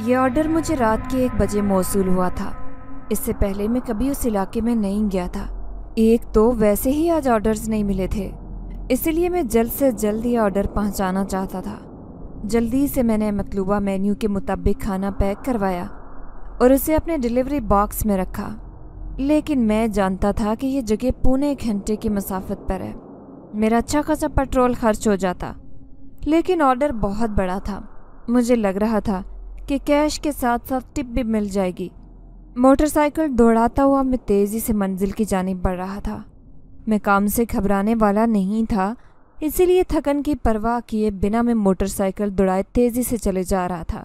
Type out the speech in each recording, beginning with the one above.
ये ऑर्डर मुझे रात के एक बजे मौसू हुआ था इससे पहले मैं कभी उस इलाके में नहीं गया था एक तो वैसे ही आज ऑर्डर्स नहीं मिले थे इसलिए मैं जल्द से जल्द ये ऑर्डर पहुंचाना चाहता था जल्दी से मैंने मतलूबा मेन्यू के मुताबिक खाना पैक करवाया और उसे अपने डिलीवरी बॉक्स में रखा लेकिन मैं जानता था कि यह जगह पूने एक घंटे की मसाफत पर है मेरा अच्छा खासा पेट्रोल खर्च हो जाता लेकिन ऑर्डर बहुत बड़ा था मुझे लग रहा था कि कैश के साथ साथ टिप भी मिल जाएगी मोटरसाइकिल दौड़ाता हुआ मैं तेज़ी से मंजिल की जानब बढ़ रहा था मैं काम से घबराने वाला नहीं था इसीलिए थकन की परवाह किए बिना मैं मोटरसाइकिल दौड़ाए तेज़ी से चले जा रहा था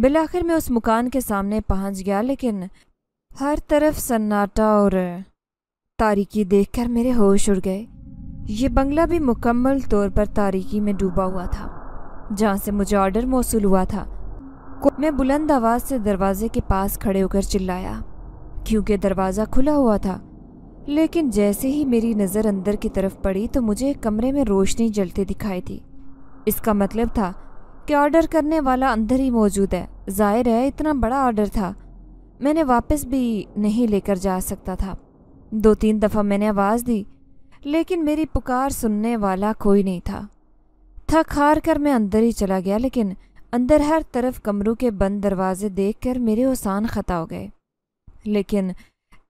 बिलाखिर मैं उस मकान के सामने पहुंच गया लेकिन हर तरफ सन्नाटा और तारीकी देखकर मेरे होश उड़ गए ये बंगला भी मुकम्मल तौर पर तारीकी में डूबा हुआ था जहाँ से मुझे ऑर्डर मौसू हुआ था मैं बुलंद आवाज़ से दरवाजे के पास खड़े होकर चिल्लाया क्योंकि दरवाज़ा खुला हुआ था लेकिन जैसे ही मेरी नज़र अंदर की तरफ पड़ी तो मुझे एक कमरे में रोशनी जलती दिखाई थी इसका मतलब था कि ऑर्डर करने वाला अंदर ही मौजूद है जाहिर है इतना बड़ा ऑर्डर था मैंने वापस भी नहीं लेकर जा सकता था दो तीन दफ़ा मैंने आवाज़ दी लेकिन मेरी पुकार सुनने वाला कोई नहीं था थक हार कर मैं अंदर ही चला गया लेकिन अंदर हर तरफ कमरों के बंद दरवाजे देखकर मेरे ओसान ख़ता हो गए लेकिन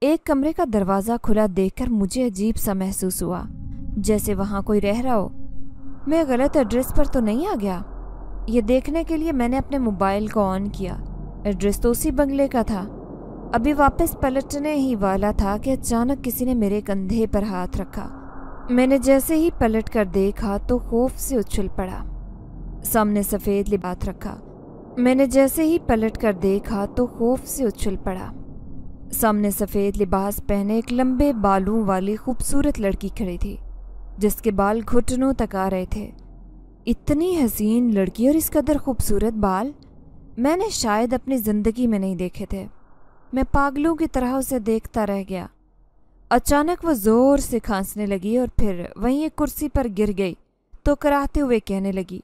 एक कमरे का दरवाज़ा खुला देखकर मुझे अजीब सा महसूस हुआ जैसे वहाँ कोई रह रहा हो मैं गलत एड्रेस पर तो नहीं आ गया ये देखने के लिए मैंने अपने मोबाइल को ऑन किया एड्रेस तो उसी बंगले का था अभी वापस पलटने ही वाला था कि अचानक किसी ने मेरे कंधे पर हाथ रखा मैंने जैसे ही पलट कर देखा तो खौफ से उछल पड़ा सामने सफ़ेद लिबात रखा मैंने जैसे ही पलट कर देखा तो खौफ से उछल पड़ा सामने सफ़ेद लिबास पहने एक लंबे बालों वाली खूबसूरत लड़की खड़ी थी जिसके बाल घुटनों तक आ रहे थे इतनी हसीन लड़की और इस कदर खूबसूरत बाल मैंने शायद अपनी ज़िंदगी में नहीं देखे थे मैं पागलों की तरह उसे देखता रह गया अचानक वह ज़ोर से खांसने लगी और फिर वहीं एक कुर्सी पर गिर गई तो कराहते हुए कहने लगी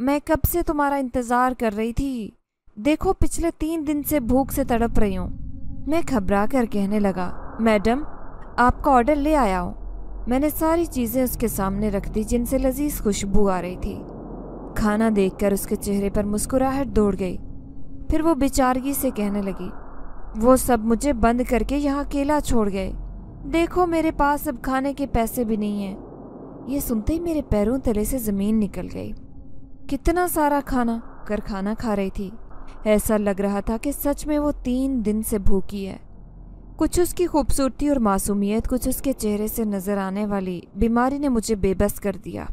मैं कब से तुम्हारा इंतज़ार कर रही थी देखो पिछले तीन दिन से भूख से तड़प रही हूँ मैं घबरा कर कहने लगा मैडम आपका ऑर्डर ले आया हूँ मैंने सारी चीज़ें उसके सामने रख दी जिनसे लजीज खुशबू आ रही थी खाना देखकर उसके चेहरे पर मुस्कुराहट दौड़ गई फिर वो बेचारगी से कहने लगी वो सब मुझे बंद करके यहाँ अकेला छोड़ गए देखो मेरे पास अब खाने के पैसे भी नहीं हैं ये सुनते ही मेरे पैरों तले से ज़मीन निकल गई कितना सारा खाना कर खाना खा रही थी ऐसा लग रहा था कि सच में वो तीन दिन से भूखी है कुछ उसकी खूबसूरती और मासूमियत कुछ उसके चेहरे से नज़र आने वाली बीमारी ने मुझे बेबस कर दिया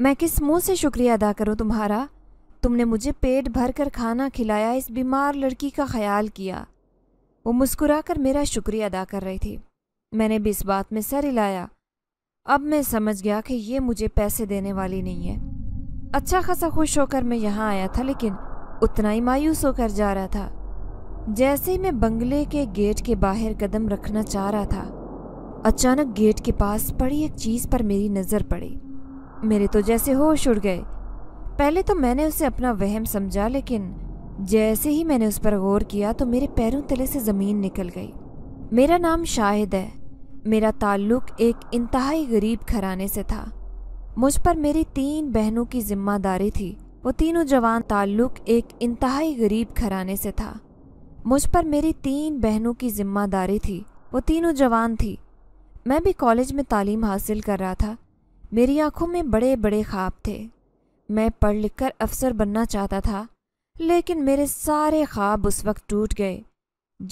मैं किस मुंह से शुक्रिया अदा करूं तुम्हारा तुमने मुझे पेट भर कर खाना खिलाया इस बीमार लड़की का ख्याल किया वो मुस्कुरा कर मेरा शुक्रिया अदा कर रही थी मैंने भी इस बात में सर हिलाया अब मैं समझ गया कि ये मुझे पैसे देने वाली नहीं है अच्छा खासा खुश होकर मैं यहाँ आया था लेकिन उतना ही मायूस होकर जा रहा था जैसे ही मैं बंगले के गेट के बाहर कदम रखना चाह रहा था अचानक गेट के पास पड़ी एक चीज़ पर मेरी नज़र पड़ी मेरे तो जैसे होश उड़ गए पहले तो मैंने उसे अपना वहम समझा लेकिन जैसे ही मैंने उस पर गौर किया तो मेरे पैरों तले से ज़मीन निकल गई मेरा नाम शाहिद है मेरा ताल्लुक एक इंतहाई गरीब घराने से था मुझ पर मेरी तीन बहनों की जिम्मेदारी थी वो तीनों जवान ताल्लुक एक इंतहाई गरीब घराने से था मुझ पर मेरी तीन बहनों की जिम्मेदारी थी वो तीनों जवान थी मैं भी कॉलेज में तालीम हासिल कर रहा था मेरी आंखों में बड़े बड़े ख्वाब थे मैं पढ़ लिख कर अफसर बनना चाहता था लेकिन मेरे सारे ख्वाब उस वक्त टूट गए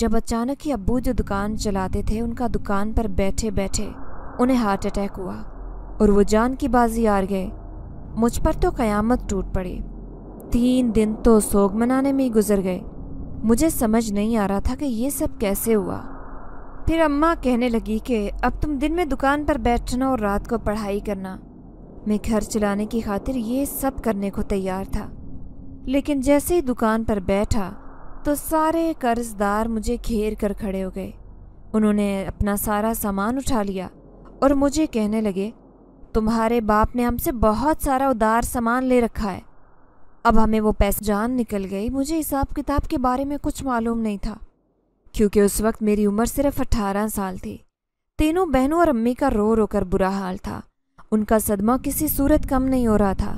जब अचानक ही अबू जो दुकान चलाते थे उनका दुकान पर बैठे बैठे उन्हें हार्ट अटैक हुआ और वो जान की बाजी हार गए मुझ पर तो क़यामत टूट पड़ी तीन दिन तो सोग मनाने में ही गुजर गए मुझे समझ नहीं आ रहा था कि ये सब कैसे हुआ फिर अम्मा कहने लगी कि अब तुम दिन में दुकान पर बैठना और रात को पढ़ाई करना मैं घर चलाने की खातिर ये सब करने को तैयार था लेकिन जैसे ही दुकान पर बैठा तो सारे कर्जदार मुझे घेर कर खड़े हो गए उन्होंने अपना सारा सामान उठा लिया और मुझे कहने लगे तुम्हारे बाप ने हमसे बहुत सारा उदार सामान ले रखा है अब हमें वो पैसे जान निकल गई मुझे हिसाब किताब के बारे में कुछ मालूम नहीं था क्योंकि उस वक्त मेरी उम्र सिर्फ अठारह साल थी तीनों बहनों और अम्मी का रो रो कर बुरा हाल था उनका सदमा किसी सूरत कम नहीं हो रहा था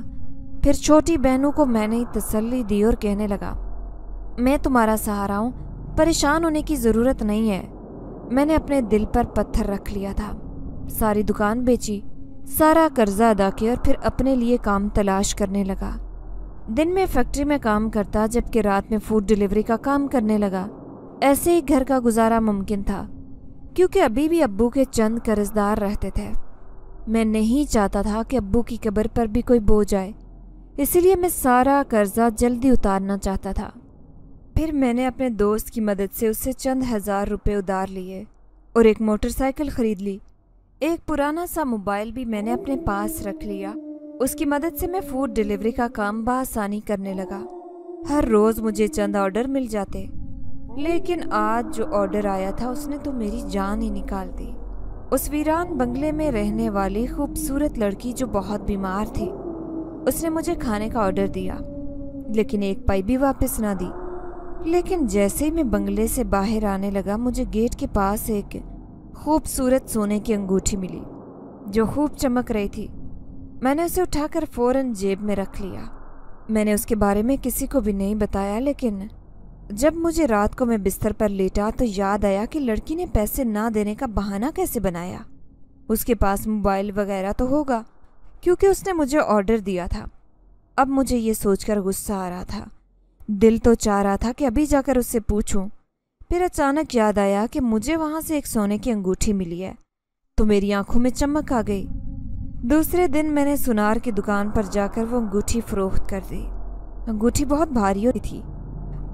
फिर छोटी बहनों को मैंने तसल्ली दी और कहने लगा मैं तुम्हारा सहारा हूँ परेशान होने की ज़रूरत नहीं है मैंने अपने दिल पर पत्थर रख लिया था सारी दुकान बेची सारा कर्जा अदा किया और फिर अपने लिए काम तलाश करने लगा दिन में फैक्ट्री में काम करता जबकि रात में फूड डिलीवरी का काम करने लगा ऐसे ही घर का गुजारा मुमकिन था क्योंकि अभी भी अब्बू के चंद कर्जदार रहते थे मैं नहीं चाहता था कि अब्बू की कब्र पर भी कोई बोझ आए इसलिए मैं सारा कर्जा जल्दी उतारना चाहता था फिर मैंने अपने दोस्त की मदद से उससे चंद हज़ार रुपये उधार लिए और एक मोटरसाइकिल ख़रीद ली एक पुराना सा मोबाइल भी मैंने अपने पास रख लिया उसकी मदद से मैं फूड डिलीवरी का काम बसानी करने लगा हर रोज़ मुझे चंद ऑर्डर मिल जाते लेकिन आज जो ऑर्डर आया था उसने तो मेरी जान ही निकाल दी उस वीरान बंगले में रहने वाली खूबसूरत लड़की जो बहुत बीमार थी उसने मुझे खाने का ऑर्डर दिया लेकिन एक पाई भी वापस ना दी लेकिन जैसे ही मैं बंगले से बाहर आने लगा मुझे गेट के पास एक खूबसूरत सोने की अंगूठी मिली जो खूब चमक रही थी मैंने उसे उठाकर फ़ौरन जेब में रख लिया मैंने उसके बारे में किसी को भी नहीं बताया लेकिन जब मुझे रात को मैं बिस्तर पर लेटा तो याद आया कि लड़की ने पैसे ना देने का बहाना कैसे बनाया उसके पास मोबाइल वगैरह तो होगा क्योंकि उसने मुझे ऑर्डर दिया था अब मुझे ये सोचकर गुस्सा आ रहा था दिल तो चाह रहा था कि अभी जाकर उससे पूछूं फिर अचानक याद आया कि मुझे वहां से एक सोने की अंगूठी मिली है तो मेरी आंखों में चमक आ गई दूसरे दिन मैंने सुनार की दुकान पर जाकर वो अंगूठी फरोख्त कर दी अंगूठी बहुत भारी होती थी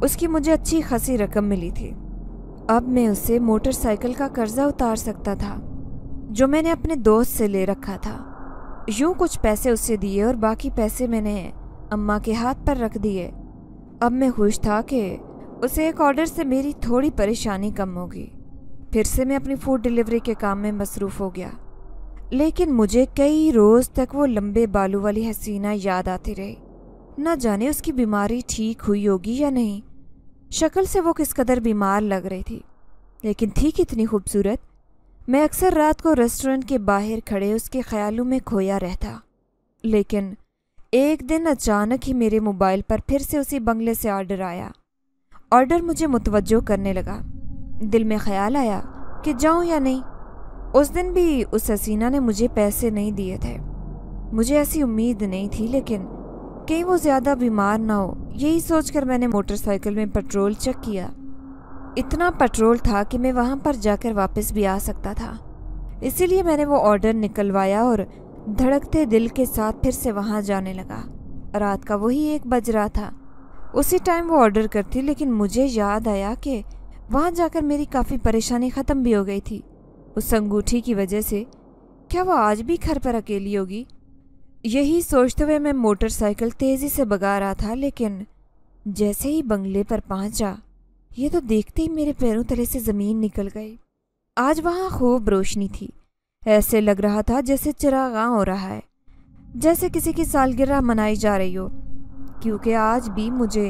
उसकी मुझे अच्छी खासी रकम मिली थी अब मैं उसे मोटरसाइकिल का कर्जा उतार सकता था जो मैंने अपने दोस्त से ले रखा था यूं कुछ पैसे उसे दिए और बाकी पैसे मैंने अम्मा के हाथ पर रख दिए अब मैं खुश था कि उसे एक ऑर्डर से मेरी थोड़ी परेशानी कम होगी फिर से मैं अपनी फूड डिलीवरी के काम में मसरूफ़ हो गया लेकिन मुझे कई रोज़ तक वो लंबे बालू वाली हसीना याद आती रही न जाने उसकी बीमारी ठीक हुई होगी या नहीं शक्ल से वो किस कदर बीमार लग रही थी लेकिन थी कितनी खूबसूरत मैं अक्सर रात को रेस्टोरेंट के बाहर खड़े उसके ख्यालों में खोया रहता लेकिन एक दिन अचानक ही मेरे मोबाइल पर फिर से उसी बंगले से ऑर्डर आया ऑर्डर मुझे मुतवजो करने लगा दिल में ख्याल आया कि जाऊं या नहीं उस दिन भी उस हसीना ने मुझे पैसे नहीं दिए थे मुझे ऐसी उम्मीद नहीं थी लेकिन कहीं वो ज़्यादा बीमार ना हो यही सोचकर मैंने मोटरसाइकिल में पेट्रोल चेक किया इतना पेट्रोल था कि मैं वहाँ पर जाकर वापस भी आ सकता था इसीलिए मैंने वो ऑर्डर निकलवाया और धड़कते दिल के साथ फिर से वहाँ जाने लगा रात का वही एक बज रहा था उसी टाइम वो ऑर्डर करती लेकिन मुझे याद आया कि वहाँ जाकर मेरी काफ़ी परेशानी ख़त्म भी हो गई थी उस अंगूठी की वजह से क्या वो आज भी घर पर अकेली होगी यही सोचते हुए मैं मोटरसाइकिल तेज़ी से भगा रहा था लेकिन जैसे ही बंगले पर पहुंचा, ये तो देखते ही मेरे पैरों तले से ज़मीन निकल गई आज वहाँ खूब रोशनी थी ऐसे लग रहा था जैसे चिरागा हो रहा है जैसे किसी की सालगिरह मनाई जा रही हो क्योंकि आज भी मुझे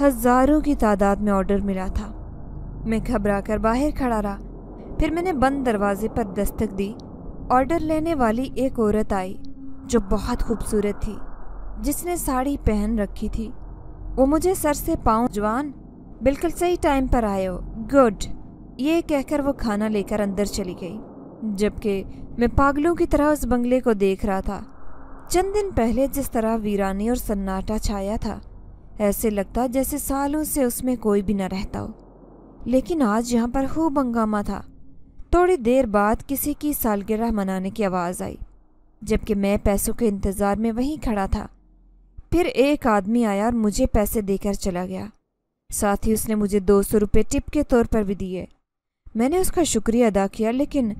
हज़ारों की तादाद में ऑर्डर मिला था मैं घबरा कर बाहर खड़ा रहा फिर मैंने बंद दरवाजे पर दस्तक दी ऑर्डर लेने वाली एक औरत आई जो बहुत खूबसूरत थी जिसने साड़ी पहन रखी थी वो मुझे सर से पाँव जवान बिल्कुल सही टाइम पर आए हो गुड ये कहकर वो खाना लेकर अंदर चली गई जबकि मैं पागलों की तरह उस बंगले को देख रहा था चंद दिन पहले जिस तरह वीरानी और सन्नाटा छाया था ऐसे लगता जैसे सालों से उसमें कोई भी न रहता हो लेकिन आज यहाँ पर खूब हंगामा था थोड़ी देर बाद किसी की सालगिरह मनाने की आवाज़ आई जबकि मैं पैसों के इंतज़ार में वहीं खड़ा था फिर एक आदमी आया और मुझे पैसे देकर चला गया साथ ही उसने मुझे दो सौ रुपये टिप के तौर पर भी दिए मैंने उसका शुक्रिया अदा किया लेकिन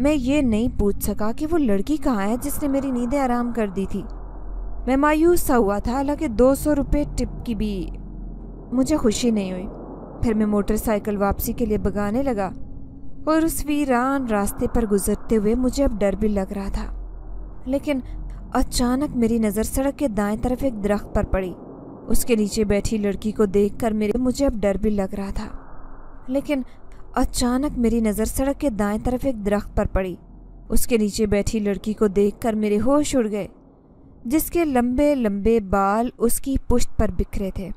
मैं ये नहीं पूछ सका कि वो लड़की कहाँ है जिसने मेरी नींदें आराम कर दी थी मैं मायूस सा हुआ था हालांकि दो सौ रुपये टिप की भी मुझे खुशी नहीं हुई फिर मैं मोटरसाइकिल वापसी के लिए भगाने लगा और उस वीरान रास्ते पर गुजरते हुए मुझे अब डर भी लग रहा था लेकिन अचानक मेरी नज़र सड़क के दाएं तरफ एक दरख्त पर पड़ी उसके नीचे बैठी लड़की को देखकर मेरे मुझे अब डर भी लग रहा था लेकिन अचानक मेरी नज़र सड़क के दाएं तरफ एक दरख्त पर पड़ी उसके नीचे बैठी लड़की को देखकर मेरे होश उड़ गए जिसके लंबे लंबे बाल उसकी पुश्त पर बिखरे थे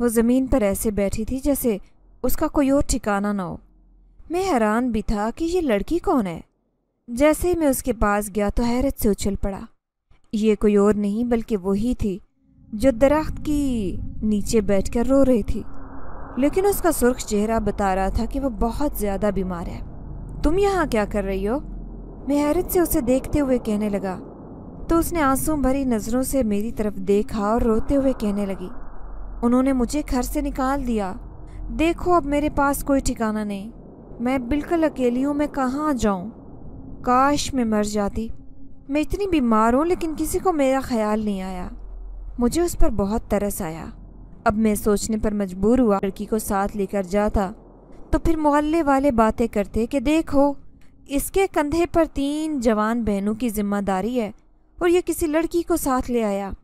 वो ज़मीन पर ऐसे बैठी थी जैसे उसका कोई और ठिकाना ना हो मैं हैरान भी था कि ये लड़की कौन है जैसे ही मैं उसके पास गया तो हैरत से उछल पड़ा ये कोई और नहीं बल्कि वही थी जो दरख्त की नीचे बैठकर रो रही थी लेकिन उसका सुर्ख चेहरा बता रहा था कि वह बहुत ज़्यादा बीमार है तुम यहाँ क्या कर रही हो मैं हैरत से उसे देखते हुए कहने लगा तो उसने आंसू भरी नज़रों से मेरी तरफ देखा और रोते हुए कहने लगी उन्होंने मुझे घर से निकाल दिया देखो अब मेरे पास कोई ठिकाना नहीं मैं बिल्कुल अकेली हूँ मैं कहाँ जाऊँ काश मैं मर जाती मैं इतनी बीमार हूँ लेकिन किसी को मेरा ख्याल नहीं आया मुझे उस पर बहुत तरस आया अब मैं सोचने पर मजबूर हुआ लड़की को साथ लेकर जाता तो फिर मोहल्ले वाले बातें करते कि देखो इसके कंधे पर तीन जवान बहनों की जिम्मेदारी है और ये किसी लड़की को साथ ले आया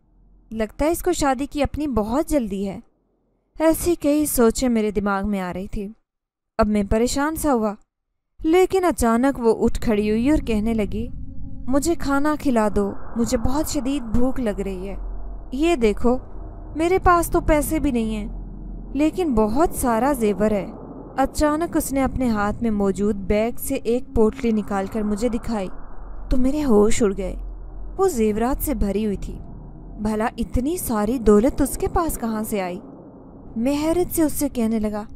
लगता है इसको शादी की अपनी बहुत जल्दी है ऐसी कई सोचें मेरे दिमाग में आ रही थी अब मैं परेशान सा हुआ लेकिन अचानक वो उठ खड़ी हुई और कहने लगी मुझे खाना खिला दो मुझे बहुत शदीद भूख लग रही है ये देखो मेरे पास तो पैसे भी नहीं हैं लेकिन बहुत सारा जेवर है अचानक उसने अपने हाथ में मौजूद बैग से एक पोटली निकालकर मुझे दिखाई तो मेरे होश उड़ गए वो जेवरात से भरी हुई थी भला इतनी सारी दौलत उसके पास कहाँ से आई मेहरत से उससे कहने लगा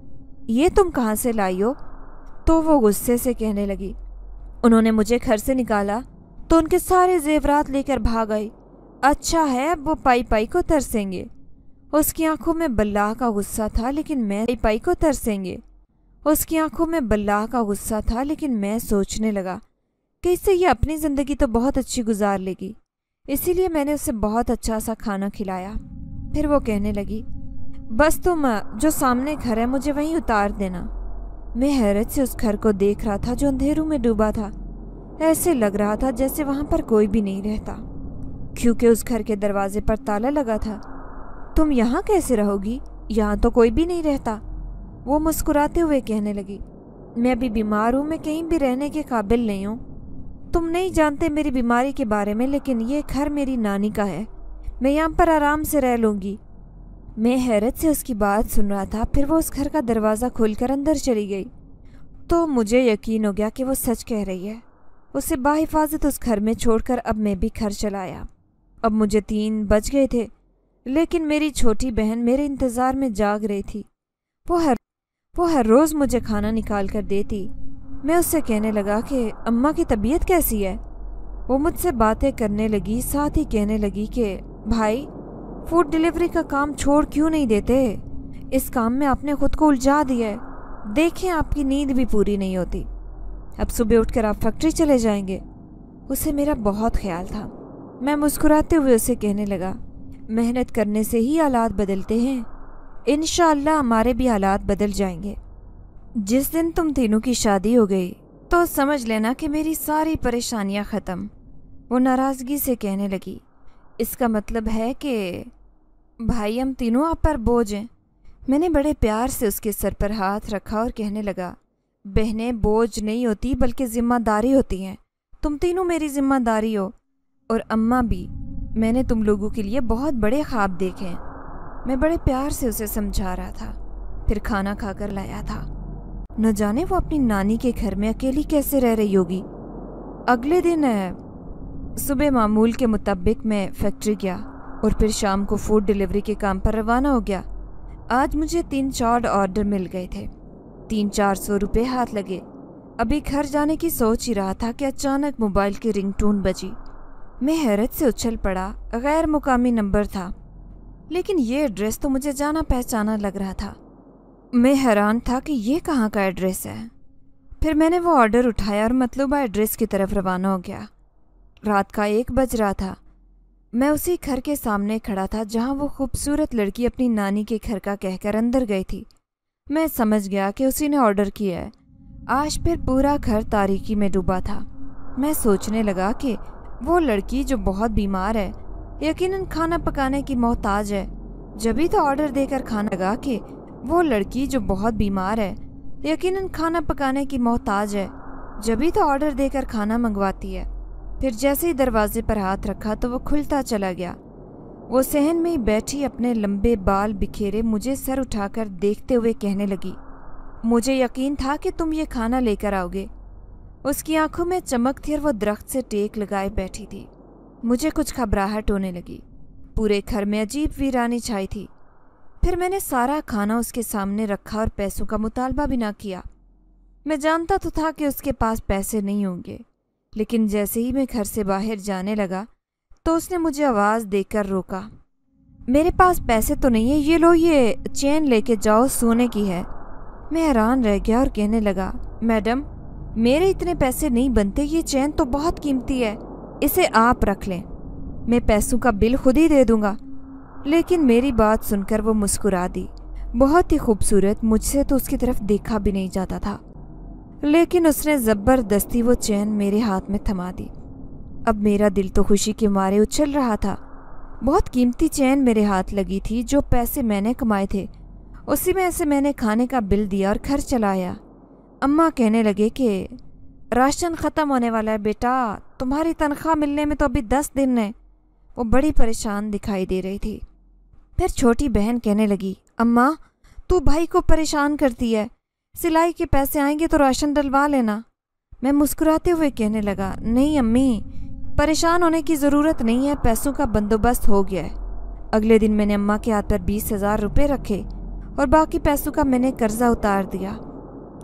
ये तुम कहाँ से लाई हो तो वो गुस्से से कहने लगी उन्होंने मुझे घर से निकाला तो उनके सारे जेवरात लेकर भाग आई अच्छा है अब वो पाई पाई को तरसेंगे उसकी आंखों में बल्लाह का गुस्सा था लेकिन मैं पाई को तरसेंगे उसकी आंखों में बल्लाह का गुस्सा था लेकिन मैं सोचने लगा कि इससे यह अपनी ज़िंदगी तो बहुत अच्छी गुजार लेगी इसीलिए मैंने उसे बहुत अच्छा सा खाना खिलाया फिर वो कहने लगी बस तुम जो सामने घर है मुझे वहीं उतार देना मैं हैरत से उस घर को देख रहा था जो अंधेरों में डूबा था ऐसे लग रहा था जैसे वहाँ पर कोई भी नहीं रहता क्योंकि उस घर के दरवाजे पर ताला लगा था तुम यहाँ कैसे रहोगी यहाँ तो कोई भी नहीं रहता वो मुस्कुराते हुए कहने लगी मैं अभी बीमार हूँ मैं कहीं भी रहने के काबिल नहीं हूँ तुम नहीं जानते मेरी बीमारी के बारे में लेकिन ये घर मेरी नानी का है मैं यहाँ पर आराम से रह लूँगी मैं हैरत से उसकी बात सुन रहा था फिर वो उस घर का दरवाज़ा खोलकर अंदर चली गई तो मुझे यकीन हो गया कि वो सच कह रही है उसे बाहिफाजत उस घर में छोड़कर अब मैं भी घर चलाया अब मुझे तीन बज गए थे लेकिन मेरी छोटी बहन मेरे इंतज़ार में जाग रही थी वो हर वो हर रोज़ मुझे खाना निकाल कर देती मैं उससे कहने लगा कि अम्मा की तबीयत कैसी है वो मुझसे बातें करने लगी साथ ही कहने लगी कि भाई फूड डिलीवरी का काम छोड़ क्यों नहीं देते इस काम में आपने खुद को उलझा दिया है देखें आपकी नींद भी पूरी नहीं होती अब सुबह उठकर आप फैक्ट्री चले जाएंगे उसे मेरा बहुत ख्याल था मैं मुस्कुराते हुए उसे कहने लगा मेहनत करने से ही हालात बदलते हैं इन हमारे भी हालात बदल जाएंगे जिस दिन तुम तीनों की शादी हो गई तो समझ लेना कि मेरी सारी परेशानियां ख़त्म वो नाराज़गी से कहने लगी इसका मतलब है कि भाई हम तीनों आप पर बोझ हैं मैंने बड़े प्यार से उसके सर पर हाथ रखा और कहने लगा बहनें बोझ नहीं होती बल्कि ज़िम्मेदारी होती हैं तुम तीनों मेरी ज़िम्मेदारी हो और अम्मा भी मैंने तुम लोगों के लिए बहुत बड़े ख्वाब देखे मैं बड़े प्यार से उसे समझा रहा था फिर खाना खाकर लाया था न जाने वो अपनी नानी के घर में अकेली कैसे रह रही होगी अगले दिन सुबह मामूल के मुताबिक मैं फैक्ट्री गया और फिर शाम को फूड डिलीवरी के काम पर रवाना हो गया आज मुझे तीन चार ऑर्डर मिल गए थे तीन चार सौ रुपये हाथ लगे अभी घर जाने की सोच ही रहा था कि अचानक मोबाइल की रिंगटोन बजी मैं हैरत से उछल पड़ा गैर मुकामी नंबर था लेकिन ये एड्रेस तो मुझे जाना पहचाना लग रहा था मैं हैरान था कि ये कहाँ का एड्रेस है फिर मैंने वो ऑर्डर उठाया और मतलूबा एड्रेस की तरफ रवाना हो गया रात का एक बज रहा था मैं उसी घर के सामने खड़ा था जहाँ वो खूबसूरत लड़की अपनी नानी के घर का कहकर अंदर गई थी मैं समझ गया कि उसी ने ऑर्डर किया है आज फिर पूरा घर तारीकी में डूबा था मैं सोचने लगा कि वो लड़की जो बहुत बीमार है यकीनन खाना पकाने की मोहताज है जभी तो ऑर्डर देकर खाना लगा के वो लड़की जो बहुत बीमार है यकीनन खाना पकाने की मोहताज है जभी तो ऑर्डर देकर खाना मंगवाती है फिर जैसे ही दरवाजे पर हाथ रखा तो वो खुलता चला गया वो सहन में ही बैठी अपने लंबे बाल बिखेरे मुझे सर उठाकर देखते हुए कहने लगी मुझे यकीन था कि तुम ये खाना लेकर आओगे उसकी आंखों में चमक थी और वो दरख्त से टेक लगाए बैठी थी मुझे कुछ घबराहट होने लगी पूरे घर में अजीब वीरानी छाई थी फिर मैंने सारा खाना उसके सामने रखा और पैसों का मुतालबा भी ना किया मैं जानता तो था कि उसके पास पैसे नहीं होंगे लेकिन जैसे ही मैं घर से बाहर जाने लगा तो उसने मुझे आवाज़ देकर रोका मेरे पास पैसे तो नहीं है ये लो ये चैन लेके जाओ सोने की है मैं हैरान रह गया और कहने लगा मैडम मेरे इतने पैसे नहीं बनते ये चैन तो बहुत कीमती है इसे आप रख लें मैं पैसों का बिल खुद ही दे दूंगा लेकिन मेरी बात सुनकर वो मुस्कुरा दी बहुत ही खूबसूरत मुझसे तो उसकी तरफ देखा भी नहीं जाता था लेकिन उसने ज़बरदस्ती वो चैन मेरे हाथ में थमा दी अब मेरा दिल तो खुशी के मारे उछल रहा था बहुत कीमती चैन मेरे हाथ लगी थी जो पैसे मैंने कमाए थे उसी में से मैंने खाने का बिल दिया और घर चलाया अम्मा कहने लगे कि राशन ख़त्म होने वाला है बेटा तुम्हारी तनख्वाह मिलने में तो अभी दस दिन है वो बड़ी परेशान दिखाई दे रही थी फिर छोटी बहन कहने लगी अम्मा तू भाई को परेशान करती है सिलाई के पैसे आएंगे तो राशन डलवा लेना मैं मुस्कुराते हुए कहने लगा नहीं अम्मी परेशान होने की ज़रूरत नहीं है पैसों का बंदोबस्त हो गया है अगले दिन मैंने अम्मा के हाथ पर बीस हज़ार रुपये रखे और बाकी पैसों का मैंने कर्ज़ा उतार दिया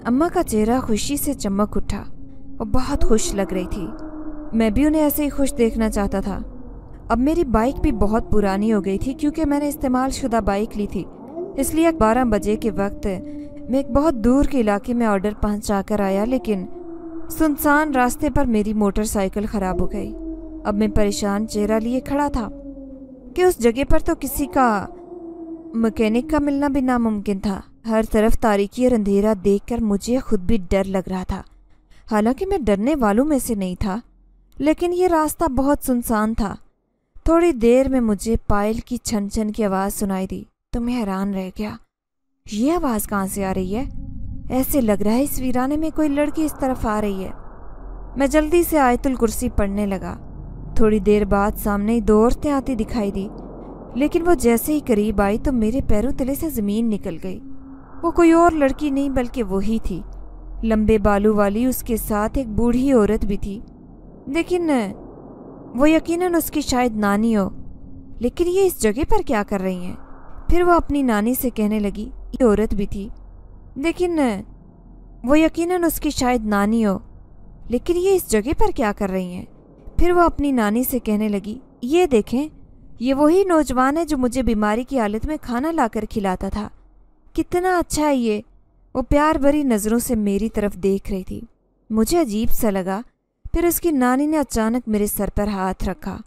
अम्मा का चेहरा खुशी से चमक उठा और बहुत खुश लग रही थी मैं भी उन्हें ऐसे ही खुश देखना चाहता था अब मेरी बाइक भी बहुत पुरानी हो गई थी क्योंकि मैंने इस्तेमाल शुदा बाइक ली थी इसलिए बारह बजे के वक्त मैं एक बहुत दूर के इलाके में ऑर्डर पहुँचा कर आया लेकिन सुनसान रास्ते पर मेरी मोटरसाइकिल ख़राब हो गई अब मैं परेशान चेहरा लिए खड़ा था कि उस जगह पर तो किसी का मकैनिक का मिलना भी नामुमकिन था हर तरफ तारीकी और अंधेरा देखकर मुझे खुद भी डर लग रहा था हालांकि मैं डरने वालों में से नहीं था लेकिन ये रास्ता बहुत सुनसान था थोड़ी देर में मुझे पायल की छन छन की आवाज़ सुनाई दी तो मैं हैरान रह गया ये आवाज़ कहाँ से आ रही है ऐसे लग रहा है इस वीराने में कोई लड़की इस तरफ आ रही है मैं जल्दी से आयतुल कुर्सी पढ़ने लगा थोड़ी देर बाद सामने दो औरतें आती दिखाई दी लेकिन वो जैसे ही करीब आई तो मेरे पैरों तले से ज़मीन निकल गई वो कोई और लड़की नहीं बल्कि वही थी लंबे बालू वाली उसके साथ एक बूढ़ी औरत भी थी लेकिन वो यकीनन उसकी शायद नानी हो लेकिन ये इस जगह पर क्या कर रही हैं फिर वो अपनी नानी से कहने लगी ये औरत भी थी लेकिन वो यकीनन उसकी शायद नानी हो लेकिन ये इस जगह पर क्या कर रही हैं फिर वो अपनी नानी से कहने लगी ये देखें ये वही नौजवान है जो मुझे बीमारी की हालत में खाना लाकर खिलाता था कितना अच्छा है ये वो प्यार भरी नज़रों से मेरी तरफ देख रही थी मुझे अजीब सा लगा फिर उसकी नानी ने अचानक मेरे सर पर हाथ रखा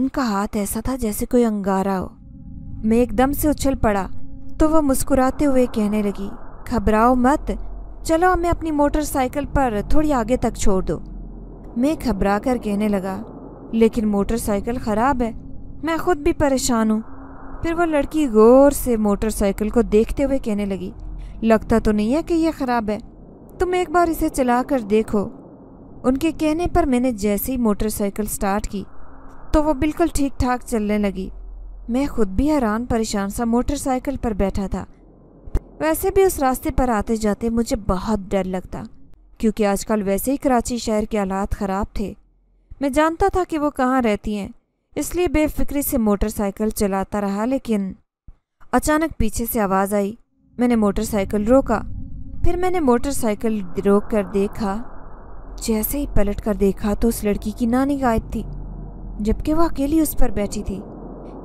उनका हाथ ऐसा था जैसे कोई अंगारा हो मैं एकदम से उछल पड़ा तो वह मुस्कुराते हुए कहने लगी घबराओ मत चलो हमें अपनी मोटरसाइकिल पर थोड़ी आगे तक छोड़ दो मैं घबरा कर कहने लगा लेकिन मोटरसाइकिल ख़राब है मैं खुद भी परेशान हूँ फिर वो लड़की गौर से मोटरसाइकिल को देखते हुए कहने लगी लगता तो नहीं है कि यह ख़राब है तुम एक बार इसे चला कर देखो उनके कहने पर मैंने जैसे ही मोटरसाइकिल स्टार्ट की तो वो बिल्कुल ठीक ठाक चलने लगी मैं खुद भी हैरान परेशान सा मोटरसाइकिल पर बैठा था वैसे भी उस रास्ते पर आते जाते मुझे बहुत डर लगता क्योंकि आजकल वैसे ही कराची शहर के हालात ख़राब थे मैं जानता था कि वो कहाँ रहती हैं इसलिए बेफिक्री से मोटरसाइकिल चलाता रहा लेकिन अचानक पीछे से आवाज़ आई मैंने मोटरसाइकिल रोका फिर मैंने मोटरसाइकिल रोक कर देखा जैसे ही पलट कर देखा तो उस लड़की की नानी गायब थी जबकि वह अकेली उस पर बैठी थी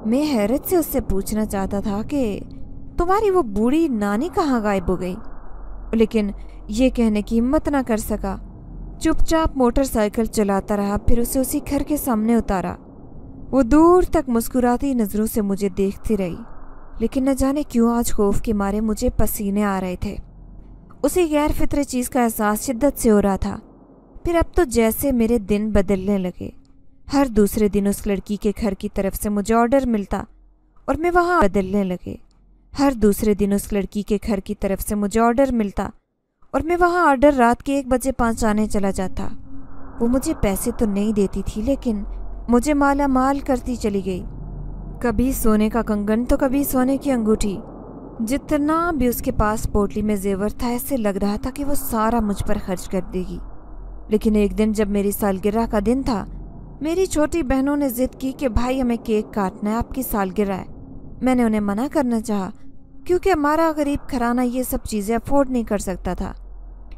मैं हैरत से उससे पूछना चाहता था कि तुम्हारी वो बूढ़ी नानी कहाँ गायब हो गई लेकिन ये कहने की हिम्मत ना कर सका चुपचाप मोटरसाइकिल चलाता रहा फिर उसे उसी घर के सामने उतारा वो दूर तक मुस्कुराती नज़रों से मुझे देखती रही लेकिन न जाने क्यों आज खौफ के मारे मुझे पसीने आ रहे थे उसी गैर फितरे चीज़ का एहसास शिद्दत से हो रहा था फिर अब तो जैसे मेरे दिन बदलने लगे हर दूसरे दिन उस लड़की के घर की तरफ से मुझे ऑर्डर मिलता और मैं वहाँ बदलने लगे हर दूसरे दिन उस लड़की के घर की तरफ से मुझे ऑर्डर मिलता और मैं वहाँ ऑर्डर रात के एक बजे पहुंचाने चला जाता वो मुझे पैसे तो नहीं देती थी लेकिन मुझे माला माल करती चली गई कभी सोने का कंगन तो कभी सोने की अंगूठी जितना भी उसके पास पोटली में जेवर था ऐसे लग रहा था कि वो सारा मुझ पर खर्च कर देगी लेकिन एक दिन जब मेरी सालगिरह का दिन था मेरी छोटी बहनों ने जिद की कि भाई हमें केक काटना है आपकी सालगिरह है मैंने उन्हें मना करना चाहा क्योंकि हमारा गरीब घराना ये सब चीज़ें अफोर्ड नहीं कर सकता था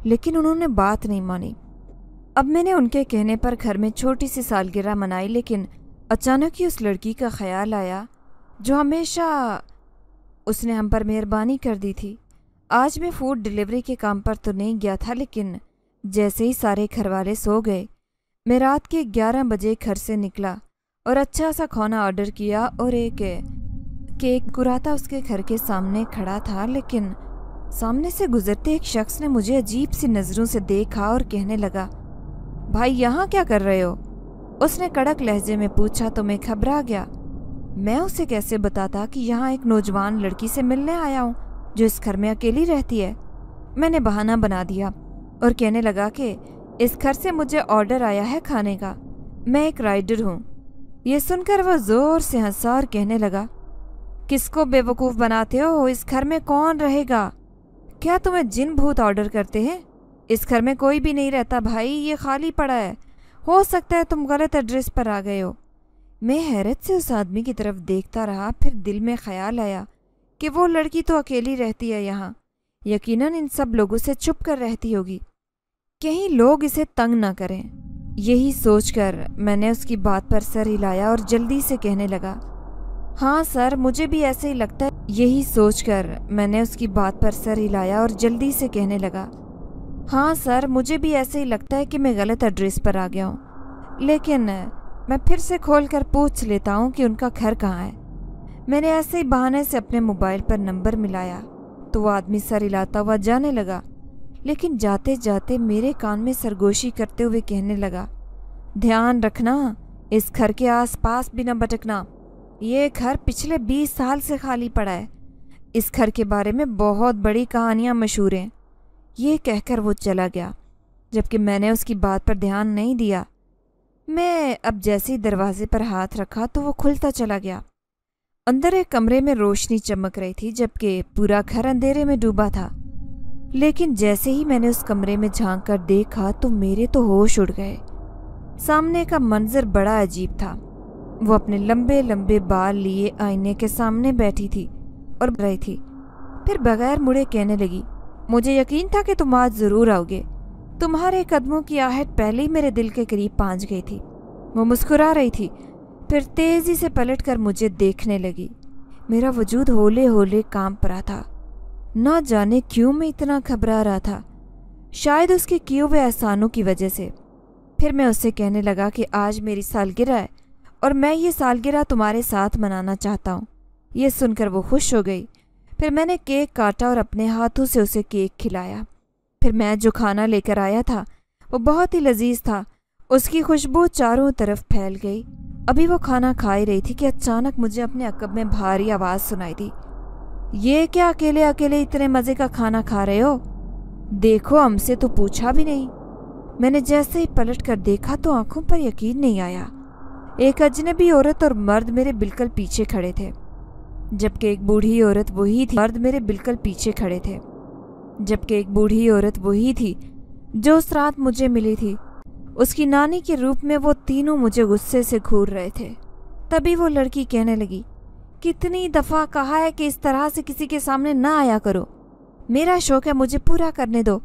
लेकिन उन्होंने बात नहीं मानी अब मैंने उनके कहने पर घर में छोटी सी सालगिरह मनाई लेकिन अचानक ही उस लड़की का ख्याल आया जो हमेशा उसने हम पर मेहरबानी कर दी थी आज मैं फूड डिलीवरी के काम पर तो नहीं गया था लेकिन जैसे ही सारे घर वाले सो गए मैं रात के 11 बजे घर से निकला और अच्छा सा खाना ऑर्डर किया और एक केक कुराता उसके घर के सामने खड़ा था लेकिन सामने से गुजरते एक शख्स ने मुझे अजीब सी नज़रों से देखा और कहने लगा भाई यहाँ क्या कर रहे हो उसने कड़क लहजे में पूछा तो मैं घबरा गया मैं उसे कैसे बताता कि यहाँ एक नौजवान लड़की से मिलने आया हूँ जो इस घर में अकेली रहती है मैंने बहाना बना दिया और कहने लगा कि इस घर से मुझे ऑर्डर आया है खाने का मैं एक राइडर हूँ ये सुनकर वह ज़ोर से हंसा और कहने लगा किसको बेवकूफ़ बनाते हो इस घर में कौन रहेगा क्या तुम्हें जिन भूत ऑर्डर करते हैं इस घर में कोई भी नहीं रहता भाई ये खाली पड़ा है हो सकता है तुम गलत एड्रेस पर आ गए हो मैं हैरत से उस आदमी की तरफ देखता रहा फिर दिल में ख्याल आया कि वो लड़की तो अकेली रहती है यहाँ यकीनन इन सब लोगों से चुप कर रहती होगी कहीं लोग इसे तंग ना करें यही सोचकर मैंने उसकी बात पर सर हिलाया और जल्दी से कहने लगा हाँ सर मुझे भी ऐसे ही लगता है यही सोचकर मैंने उसकी बात पर सर हिलाया और जल्दी से कहने लगा हाँ सर मुझे भी ऐसे ही लगता है कि मैं गलत एड्रेस पर आ गया हूँ लेकिन मैं फिर से खोल कर पूछ लेता हूँ कि उनका घर कहाँ है मैंने ऐसे ही बहाने से अपने मोबाइल पर नंबर मिलाया तो वह आदमी सर हिलाता हुआ जाने लगा लेकिन जाते जाते मेरे कान में सरगोशी करते हुए कहने लगा ध्यान रखना इस घर के आसपास भी न भटकना ये घर पिछले बीस साल से खाली पड़ा है इस घर के बारे में बहुत बड़ी कहानियाँ मशहूर हैं ये कहकर वो चला गया जबकि मैंने उसकी बात पर ध्यान नहीं दिया मैं अब जैसे ही दरवाजे पर हाथ रखा तो वो खुलता चला गया अंदर एक कमरे में रोशनी चमक रही थी जबकि पूरा घर अंधेरे में डूबा था लेकिन जैसे ही मैंने उस कमरे में झांक कर देखा तो मेरे तो होश उड़ गए सामने का मंजर बड़ा अजीब था वो अपने लंबे लंबे बाल लिए आईने के सामने बैठी थी और रही थी फिर बगैर मुड़े कहने लगी मुझे यकीन था कि तुम आज ज़रूर आओगे तुम्हारे कदमों की आहट पहले ही मेरे दिल के करीब पहुंच गई थी वो मुस्कुरा रही थी फिर तेज़ी से पलट कर मुझे देखने लगी मेरा वजूद होले होले काम पड़ा था ना जाने क्यों मैं इतना घबरा रहा था शायद उसके किए हुए एहसानों की वजह से फिर मैं उससे कहने लगा कि आज मेरी सालगिरह है और मैं ये सालगिरह तुम्हारे साथ मनाना चाहता हूँ ये सुनकर वो खुश हो गई फिर मैंने केक काटा और अपने हाथों से उसे केक खिलाया फिर मैं जो खाना लेकर आया था वो बहुत ही लजीज था उसकी खुशबू चारों तरफ फैल गई अभी वो खाना खा ही रही थी कि अचानक मुझे अपने अकब में भारी आवाज़ सुनाई दी ये क्या अकेले अकेले इतने मज़े का खाना खा रहे हो देखो हमसे तो पूछा भी नहीं मैंने जैसे ही पलट कर देखा तो आंखों पर यकीन नहीं आया एक अजनबी औरत और मर्द मेरे बिल्कुल पीछे खड़े थे जबकि एक बूढ़ी औरत वही थी मर्द मेरे बिल्कुल पीछे खड़े थे जबकि एक बूढ़ी औरत वही थी जो उस रात मुझे मिली थी उसकी नानी के रूप में वो तीनों मुझे गुस्से से घूर रहे थे तभी वो लड़की कहने लगी कितनी दफ़ा कहा है कि इस तरह से किसी के सामने ना आया करो मेरा शौक है मुझे पूरा करने दो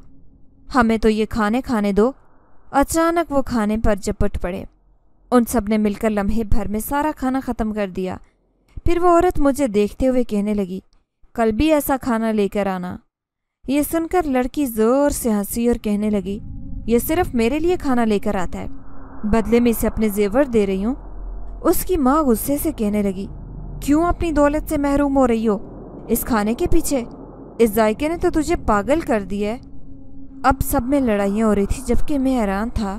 हमें तो ये खाने खाने दो अचानक वो खाने पर झपट पड़े उन सब ने मिलकर लम्हे भर में सारा खाना ख़त्म कर दिया फिर वो औरत मुझे देखते हुए कहने लगी कल भी ऐसा खाना लेकर आना ये सुनकर लड़की ज़ोर से हंसी और कहने लगी ये सिर्फ मेरे लिए खाना लेकर आता है बदले में इसे अपने जेवर दे रही हूँ उसकी माँ गुस्से से कहने लगी क्यों अपनी दौलत से महरूम हो रही हो इस खाने के पीछे इस जायके ने तो तुझे पागल कर दिया है अब सब में लड़ाइयाँ हो रही थी जबकि मैं हैरान था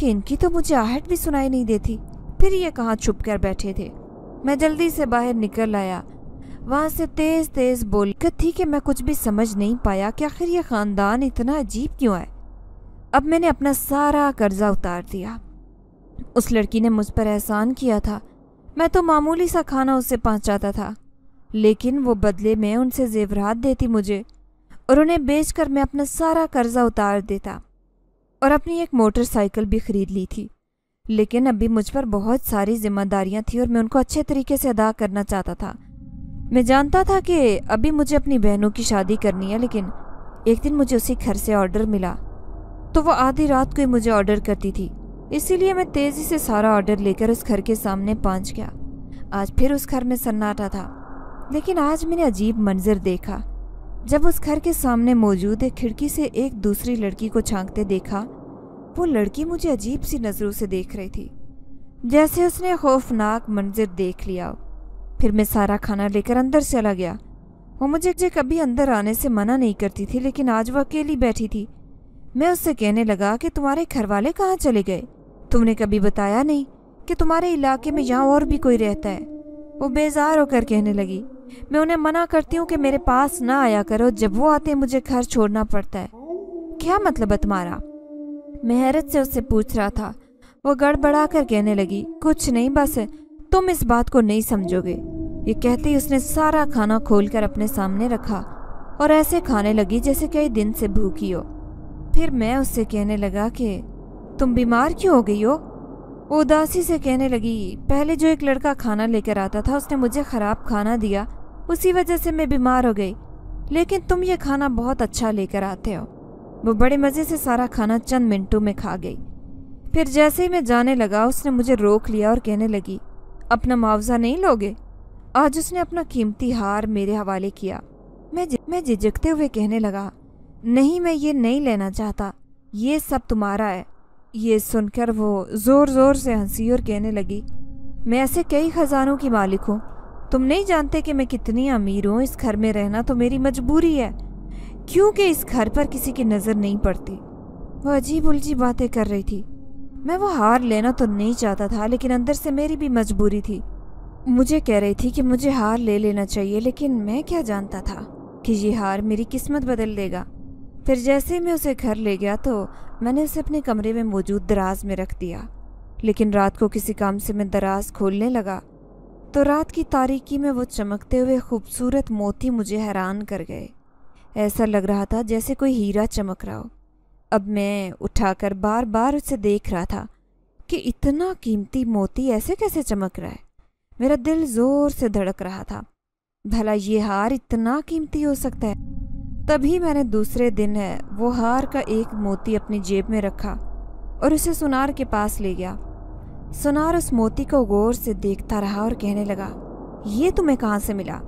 कि इनकी तो मुझे आहट भी सुनाई नहीं देती फिर ये कहाँ छुप कर बैठे थे मैं जल्दी से बाहर निकल आया वहाँ से तेज तेज बोल थी कि मैं कुछ भी समझ नहीं पाया कि आखिर ये ख़ानदान इतना अजीब क्यों है अब मैंने अपना सारा कर्जा उतार दिया उस लड़की ने मुझ पर एहसान किया था मैं तो मामूली सा खाना उससे पहुँचाता था लेकिन वो बदले में उनसे जेवरात देती मुझे और उन्हें बेच कर मैं अपना सारा कर्जा उतार देता और अपनी एक मोटरसाइकिल भी ख़रीद ली थी लेकिन अभी मुझ पर बहुत सारी जिम्मेदारियां थी और मैं उनको अच्छे तरीके से अदा करना चाहता था मैं जानता था कि अभी मुझे अपनी बहनों की शादी करनी है लेकिन एक दिन मुझे उसी घर से ऑर्डर मिला तो वो आधी रात को ही मुझे ऑर्डर करती थी इसीलिए मैं तेज़ी से सारा ऑर्डर लेकर उस घर के सामने पहुंच गया आज फिर उस घर में सन्नाटा था लेकिन आज मैंने अजीब मंजर देखा जब उस घर के सामने मौजूद एक खिड़की से एक दूसरी लड़की को छांकते देखा वो लड़की मुझे अजीब सी नज़रों से देख रही थी जैसे उसने खौफनाक मंजर देख लिया फिर मैं सारा खाना लेकर अंदर चला गया वो मुझे जे कभी अंदर आने से मना नहीं करती थी लेकिन आज वो अकेली बैठी थी मैं उससे कहने लगा कि तुम्हारे घर वाले कहाँ चले गए तुमने कभी बताया नहीं कि तुम्हारे इलाके में यहाँ और भी कोई रहता है वो बेजार होकर कहने लगी मैं उन्हें मना करती हूँ कि मेरे पास ना आया करो जब वो आते मुझे घर छोड़ना पड़ता है क्या मतलब है तुम्हारा मैं हैरत से उससे पूछ रहा था वो गड़बड़ा कर कहने लगी कुछ नहीं बस तुम इस बात को नहीं समझोगे ये कहते ही उसने सारा खाना खोलकर अपने सामने रखा और ऐसे खाने लगी जैसे कई दिन से भूखी हो फिर मैं उससे कहने लगा कि तुम बीमार क्यों हो गई हो वो उदासी से कहने लगी पहले जो एक लड़का खाना लेकर आता था उसने मुझे ख़राब खाना दिया उसी वजह से मैं बीमार हो गई लेकिन तुम ये खाना बहुत अच्छा लेकर आते हो वो बड़े मज़े से सारा खाना चंद मिनटों में खा गई फिर जैसे ही मैं जाने लगा उसने मुझे रोक लिया और कहने लगी अपना मुआवजा नहीं लोगे आज उसने अपना कीमती हार मेरे हवाले किया मैं जि मैं झिझकते हुए कहने लगा नहीं मैं ये नहीं लेना चाहता ये सब तुम्हारा है ये सुनकर वो ज़ोर ज़ोर से हंसी और कहने लगी मैं ऐसे कई ख़जानों की मालिक हूँ तुम नहीं जानते कि मैं कितनी अमीर हूँ इस घर में रहना तो मेरी मजबूरी है क्योंकि इस घर पर किसी की नज़र नहीं पड़ती वो अजीब उलझी बातें कर रही थी मैं वो हार लेना तो नहीं चाहता था लेकिन अंदर से मेरी भी मजबूरी थी मुझे कह रही थी कि मुझे हार ले लेना चाहिए लेकिन मैं क्या जानता था कि ये हार मेरी किस्मत बदल देगा फिर जैसे ही मैं उसे घर ले गया तो मैंने उसे अपने कमरे में मौजूद दराज में रख दिया लेकिन रात को किसी काम से मैं दराज खोलने लगा तो रात की तारीकी में वो चमकते हुए खूबसूरत मोती मुझे हैरान कर गए ऐसा लग रहा था जैसे कोई हीरा चमक रहा हो अब मैं उठाकर बार बार उसे देख रहा था कि इतना कीमती मोती ऐसे कैसे चमक रहा है मेरा दिल ज़ोर से धड़क रहा था भला ये हार इतना कीमती हो सकता है तभी मैंने दूसरे दिन है वो हार का एक मोती अपनी जेब में रखा और उसे सुनार के पास ले गया सुनार उस मोती को गौर से देखता रहा और कहने लगा ये तुम्हें कहाँ से मिला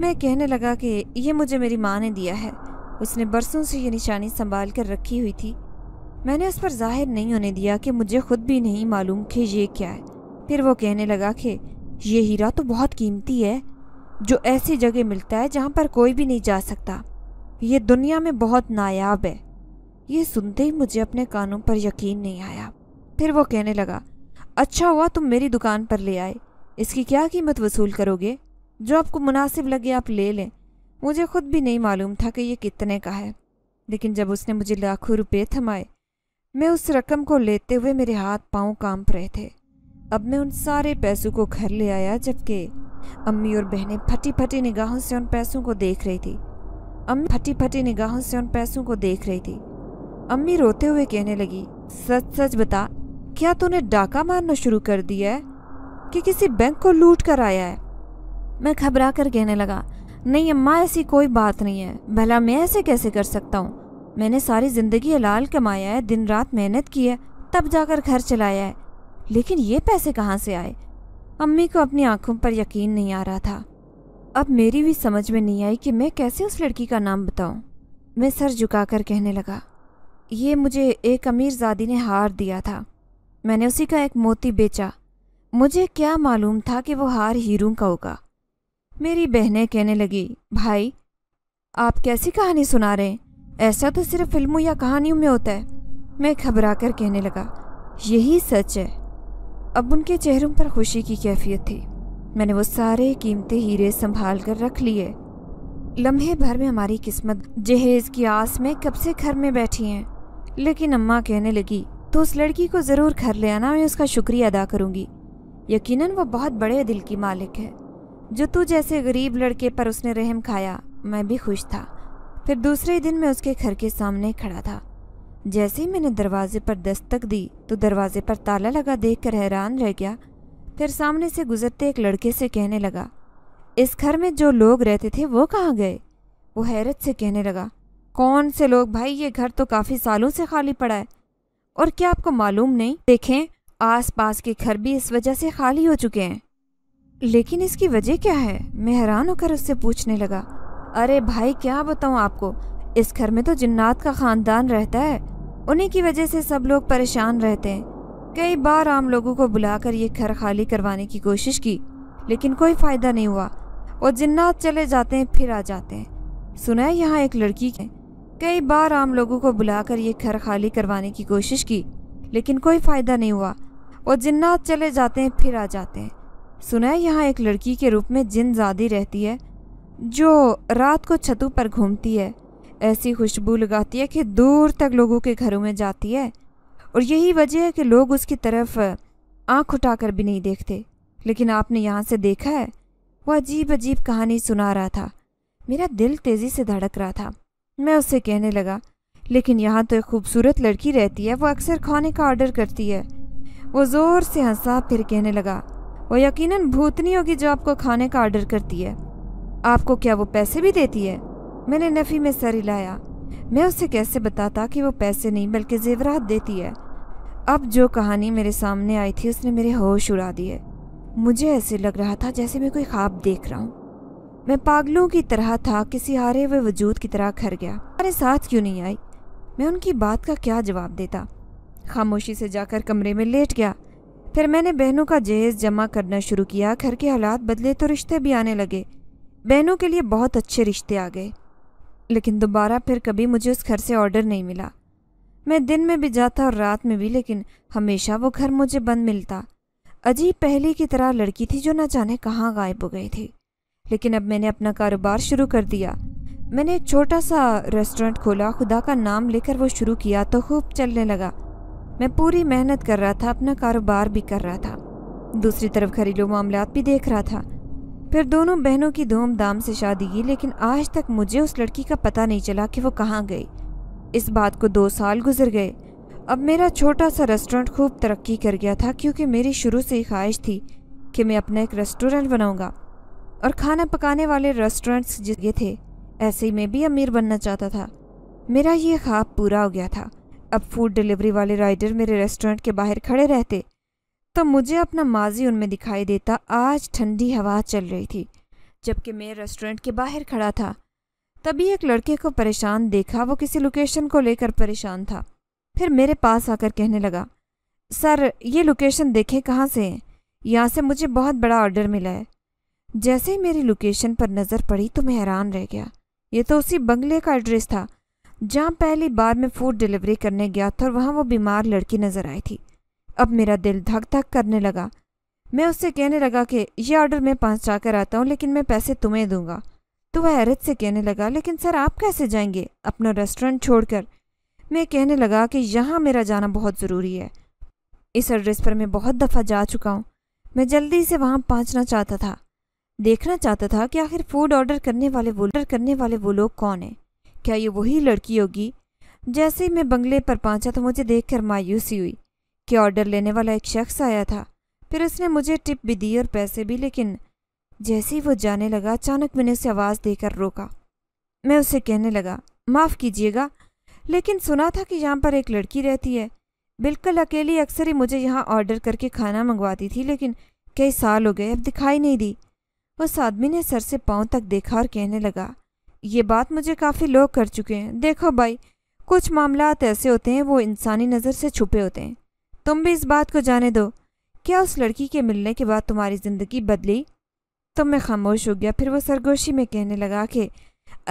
मैं कहने लगा कि यह मुझे मेरी माँ ने दिया है उसने बरसों से यह निशानी संभाल कर रखी हुई थी मैंने उस पर जाहिर नहीं होने दिया कि मुझे खुद भी नहीं मालूम कि यह क्या है फिर वो कहने लगा कि ये हीरा तो बहुत कीमती है जो ऐसी जगह मिलता है जहाँ पर कोई भी नहीं जा सकता ये दुनिया में बहुत नायाब है ये सुनते ही मुझे अपने कानों पर यकीन नहीं आया फिर वो कहने लगा अच्छा हुआ तुम मेरी दुकान पर ले आए इसकी क्या कीमत वसूल करोगे जो आपको मुनासिब लगे आप ले लें मुझे खुद भी नहीं मालूम था कि ये कितने का है लेकिन जब उसने मुझे लाखों रुपये थमाए मैं उस रकम को लेते हुए मेरे हाथ पाँव कांप रहे थे अब मैं उन सारे पैसों को घर ले आया जबकि अम्मी और बहनें फटी फटी निगाहों से उन पैसों को देख रही थी अम्मी फटी फटी निगाहों से उन पैसों को देख रही थी अम्मी रोते हुए कहने लगी सच सच बता क्या तूने डाका मारना शुरू कर दिया है कि किसी बैंक को लूट कर आया है मैं घबरा कर कहने लगा नहीं अम्मा ऐसी कोई बात नहीं है भला मैं ऐसे कैसे कर सकता हूँ मैंने सारी ज़िंदगी हलाल कमाया है दिन रात मेहनत की है तब जाकर घर चलाया है लेकिन ये पैसे कहाँ से आए अम्मी को अपनी आंखों पर यकीन नहीं आ रहा था अब मेरी भी समझ में नहीं आई कि मैं कैसे उस लड़की का नाम बताऊं। मैं सर झुकाकर कहने लगा ये मुझे एक अमीर जादी ने हार दिया था मैंने उसी का एक मोती बेचा मुझे क्या मालूम था कि वो हार हीरों का होगा मेरी बहनें कहने लगी भाई आप कैसी कहानी सुना रहे हैं ऐसा तो सिर्फ फिल्मों या कहानियों में होता है मैं घबरा कर कहने लगा यही सच है अब उनके चेहरों पर खुशी की कैफियत थी मैंने वो सारे कीमती हीरे संभाल कर रख लिए लम्हे भर में हमारी किस्मत जहेज की आस में कब से घर में बैठी हैं लेकिन अम्मा कहने लगी तो उस लड़की को ज़रूर घर ले आना मैं उसका शुक्रिया अदा करूँगी यकीनन वो बहुत बड़े दिल की मालिक है जो तू जैसे गरीब लड़के पर उसने रहम खाया मैं भी खुश था फिर दूसरे दिन मैं उसके घर के सामने खड़ा था जैसे ही मैंने दरवाजे पर दस्तक दी तो दरवाजे पर ताला लगा देख कर हैरान रह गया फिर सामने से गुजरते एक लड़के से कहने लगा इस घर में जो लोग रहते थे वो कहाँ गए वो हैरत से कहने लगा कौन से लोग भाई ये घर तो काफ़ी सालों से खाली पड़ा है और क्या आपको मालूम नहीं देखें आसपास के घर भी इस वजह से खाली हो चुके हैं लेकिन इसकी वजह क्या है मैं हैरान होकर उससे पूछने लगा अरे भाई क्या बताऊँ आपको इस घर में तो जिन्नात का ख़ानदान रहता है उन्हीं की वजह से सब लोग परेशान रहते हैं कई बार आम लोगों को बुलाकर ये घर खाली करवाने की कोशिश की लेकिन कोई फ़ायदा नहीं हुआ वो जिन्नात चले जाते हैं फिर आ जाते हैं सुना है यहाँ एक लड़की है कई बार आम लोगों को बुलाकर ये घर खाली करवाने की कोशिश की लेकिन कोई फ़ायदा नहीं हुआ वो जिन्नात चले जाते हैं फिर आ जाते हैं सुना है यहाँ एक लड़की के रूप में जिन जादी रहती है जो रात को छतों पर घूमती है ऐसी खुशबू लगाती है कि दूर तक लोगों के घरों में जाती है और यही वजह है कि लोग उसकी तरफ आंख उठाकर भी नहीं देखते लेकिन आपने यहाँ से देखा है वह अजीब अजीब कहानी सुना रहा था मेरा दिल तेज़ी से धड़क रहा था मैं उससे कहने लगा लेकिन यहाँ तो एक खूबसूरत लड़की रहती है वो अक्सर खाने का ऑर्डर करती है वो ज़ोर से हंसा फिर कहने लगा वो यकीनन भूतनी होगी जो आपको खाने का ऑर्डर करती है आपको क्या वो पैसे भी देती है मैंने नफ़ी में सर हिलाया मैं उसे कैसे बताता कि वो पैसे नहीं बल्कि जेवरात देती है अब जो कहानी मेरे सामने आई थी उसने मेरे होश उड़ा दिए मुझे ऐसे लग रहा था जैसे मैं कोई ख्वाब देख रहा हूँ मैं पागलों की तरह था किसी हारे हुए वजूद की तरह खर गया हमारे साथ क्यों नहीं आई मैं उनकी बात का क्या जवाब देता खामोशी से जाकर कमरे में लेट गया फिर मैंने बहनों का जहेज जमा करना शुरू किया घर के हालात बदले तो रिश्ते भी आने लगे बहनों के लिए बहुत अच्छे रिश्ते आ गए लेकिन दोबारा फिर कभी मुझे उस घर से ऑर्डर नहीं मिला मैं दिन में भी जाता और रात में भी लेकिन हमेशा वो घर मुझे बंद मिलता अजीब पहले की तरह लड़की थी जो ना जाने कहाँ गायब हो गई थी लेकिन अब मैंने अपना कारोबार शुरू कर दिया मैंने एक छोटा सा रेस्टोरेंट खोला खुदा का नाम लेकर वो शुरू किया तो खूब चलने लगा मैं पूरी मेहनत कर रहा था अपना कारोबार भी कर रहा था दूसरी तरफ घरेलू मामला भी देख रहा था फिर दोनों बहनों की धूमधाम से शादी की लेकिन आज तक मुझे उस लड़की का पता नहीं चला कि वो कहाँ गई इस बात को दो साल गुजर गए अब मेरा छोटा सा रेस्टोरेंट खूब तरक्की कर गया था क्योंकि मेरी शुरू से ही ख्वाहिश थी कि मैं अपना एक रेस्टोरेंट बनाऊंगा और खाना पकाने वाले रेस्टोरेंट्स जिसके थे ऐसे ही मैं भी अमीर बनना चाहता था मेरा ये ख्वाब पूरा हो गया था अब फूड डिलीवरी वाले राइडर मेरे रेस्टोरेंट के बाहर खड़े रहते तो मुझे अपना माजी उनमें दिखाई देता आज ठंडी हवा चल रही थी जबकि मैं रेस्टोरेंट के बाहर खड़ा था तभी एक लड़के को परेशान देखा वो किसी लोकेशन को लेकर परेशान था फिर मेरे पास आकर कहने लगा सर ये लोकेशन देखें कहाँ से है यहाँ से मुझे बहुत बड़ा ऑर्डर मिला है जैसे ही मेरी लोकेशन पर नज़र पड़ी तो मैं हैरान रह गया ये तो उसी बंगले का एड्रेस था जहाँ पहली बार मैं फूड डिलीवरी करने गया था और वहाँ वो बीमार लड़की नज़र आई थी अब मेरा दिल धक धक करने लगा मैं उससे कहने लगा कि यह ऑर्डर मैं पहुँचा कर आता हूँ लेकिन मैं पैसे तुम्हें दूंगा तो वह हैरत से कहने लगा लेकिन सर आप कैसे जाएंगे अपना रेस्टोरेंट छोड़कर मैं कहने लगा कि यहाँ मेरा जाना बहुत ज़रूरी है इस एड्रेस पर मैं बहुत दफ़ा जा चुका हूँ मैं जल्दी से वहाँ पहुँचना चाहता था देखना चाहता था कि आखिर फूड ऑर्डर करने वाले वो ऑर्डर करने वाले वो लोग कौन हैं क्या ये वही लड़की होगी जैसे ही मैं बंगले पर पहुंचा तो मुझे देखकर मायूसी हुई कि ऑर्डर लेने वाला एक शख्स आया था फिर उसने मुझे टिप भी दी और पैसे भी लेकिन जैसे ही वो जाने लगा अचानक मैंने उसे आवाज़ देकर रोका मैं उसे कहने लगा माफ़ कीजिएगा लेकिन सुना था कि यहाँ पर एक लड़की रहती है बिल्कुल अकेली अक्सर ही मुझे यहाँ ऑर्डर करके खाना मंगवाती थी लेकिन कई साल हो गए अब दिखाई नहीं दी उस आदमी ने सर से पाँव तक देखा और कहने लगा ये बात मुझे काफ़ी लोग कर चुके हैं देखो भाई कुछ मामला ऐसे होते हैं वो इंसानी नज़र से छुपे होते हैं तुम भी इस बात को जाने दो क्या उस लड़की के मिलने के बाद तुम्हारी ज़िंदगी बदली तो मैं खामोश हो गया फिर वो सरगोशी में कहने लगा कि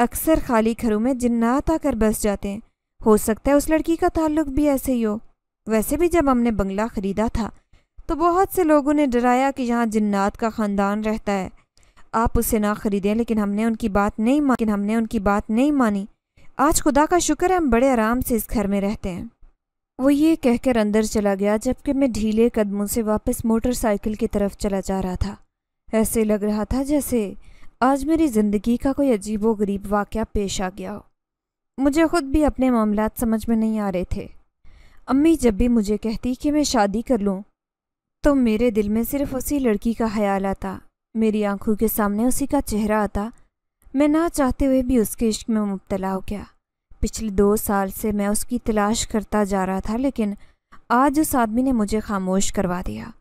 अक्सर खाली घरों में जिन्नात आकर बस जाते हैं हो सकता है उस लड़की का ताल्लुक भी ऐसे ही हो वैसे भी जब हमने बंगला ख़रीदा था तो बहुत से लोगों ने डराया कि यहाँ जिन्नात का ख़ानदान रहता है आप उसे ना ख़रीदें लेकिन हमने उनकी बात नहीं मानी लेकिन हमने उनकी बात नहीं मानी आज खुदा का शुक्र है हम बड़े आराम से इस घर में रहते हैं वो ये कहकर अंदर चला गया जबकि मैं ढीले कदमों से वापस मोटरसाइकिल की तरफ चला जा रहा था ऐसे लग रहा था जैसे आज मेरी ज़िंदगी का कोई अजीब व गरीब वाक़ पेश आ गया हो मुझे ख़ुद भी अपने मामला समझ में नहीं आ रहे थे अम्मी जब भी मुझे कहती कि मैं शादी कर लूँ तो मेरे दिल में सिर्फ उसी लड़की का ख्याल आता मेरी आंखों के सामने उसी का चेहरा आता मैं ना चाहते हुए भी उसके इश्क में मुबतला हो गया पिछले दो साल से मैं उसकी तलाश करता जा रहा था लेकिन आज उस आदमी ने मुझे खामोश करवा दिया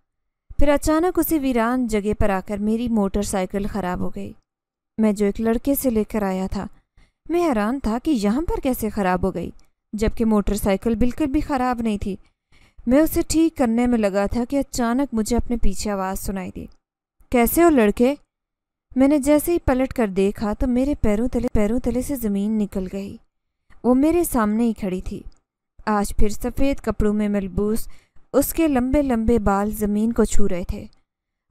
फिर अचानक उसी वीरान जगह पर आकर मेरी मोटरसाइकिल ख़राब हो गई मैं जो एक लड़के से लेकर आया था मैं हैरान था कि यहाँ पर कैसे ख़राब हो गई जबकि मोटरसाइकिल बिल्कुल भी ख़राब नहीं थी मैं उसे ठीक करने में लगा था कि अचानक मुझे अपने पीछे आवाज़ सुनाई दी कैसे हो लड़के मैंने जैसे ही पलट कर देखा तो मेरे पैरों तले पैरों तले से ज़मीन निकल गई वो मेरे सामने ही खड़ी थी आज फिर सफ़ेद कपड़ों में मलबूस उसके लंबे लंबे बाल ज़मीन को छू रहे थे